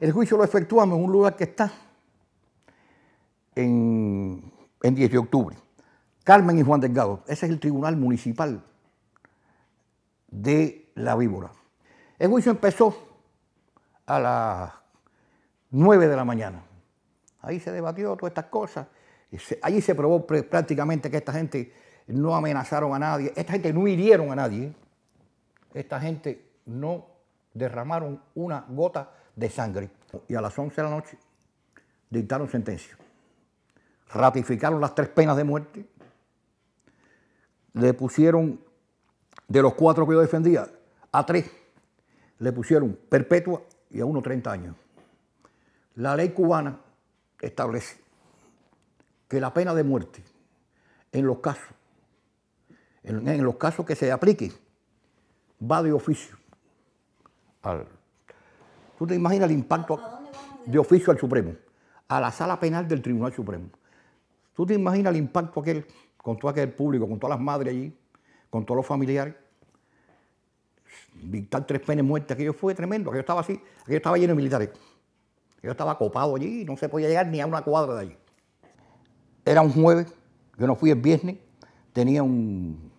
El juicio lo efectuamos en un lugar que está en, 10 de octubre. Carmen y Juan Delgado. Ese es el Tribunal Municipal de La Víbora. El juicio empezó a las 9 de la mañana. Ahí se debatió todas estas cosas. allí se probó prácticamente que esta gente no amenazaron a nadie. Esta gente no hirieron a nadie. Esta gente no derramaron una gota de sangre. Y a las 11 de la noche dictaron sentencia. Ratificaron las tres penas de muerte. Le pusieron, de los cuatro que yo defendía, a tres. Le pusieron perpetua y a uno 30 años. La ley cubana establece que la pena de muerte en los casos, en, en los casos que se aplique, va de oficio ¿Tú te imaginas el impacto de oficio al Supremo? A la sala penal del Tribunal Supremo. ¿Tú te imaginas el impacto aquel, con todo aquel público, con todas las madres allí, con todos los familiares? Dictar tres penes muertes, aquello fue tremendo, aquello estaba así, aquello estaba lleno de militares. Yo estaba copado allí, no se podía llegar ni a una cuadra de allí. Era un jueves, yo no fui el viernes, tenía un,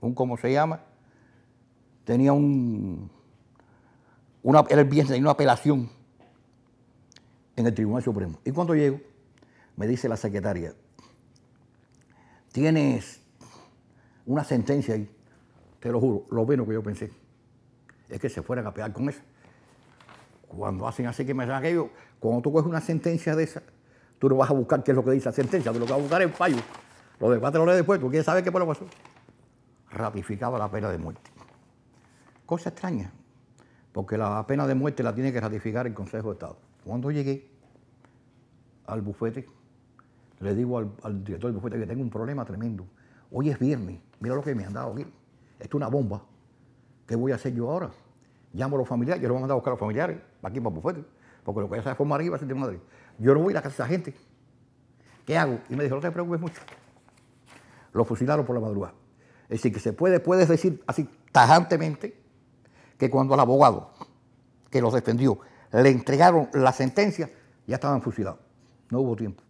un ¿cómo se llama? Tenía un, una, era el viernes, una apelación en el Tribunal Supremo. Y cuando llego, me dice la secretaria, tienes una sentencia ahí, te lo juro, lo menos que yo pensé es que se fueran a pegar con eso. Cuando hacen así que me hagan aquello, cuando tú coges una sentencia de esa, tú no vas a buscar qué es lo que dice la sentencia, tú lo que vas a buscar es el fallo. Lo debate lo lees después, porque quieres saber qué fue lo que pasó. Ratificaba la pena de muerte. Cosa extraña porque la pena de muerte la tiene que ratificar el Consejo de Estado. Cuando llegué al bufete, le digo al, director del bufete que tengo un problema tremendo. Hoy es viernes, mira lo que me han dado aquí. Esto es una bomba. ¿Qué voy a hacer yo ahora? Llamo a los familiares, yo los voy a mandar a buscar a los familiares, aquí para el bufete, porque lo que ya forma arriba es de Madrid. Yo no voy a ir a casa de esa gente. ¿Qué hago? Y me dijo, no te preocupes mucho. Lo fusilaron por la madrugada. Es decir, que se puede, puedes decir así tajantemente que cuando al abogado que los defendió le entregaron la sentencia, ya estaban fusilados. No hubo tiempo.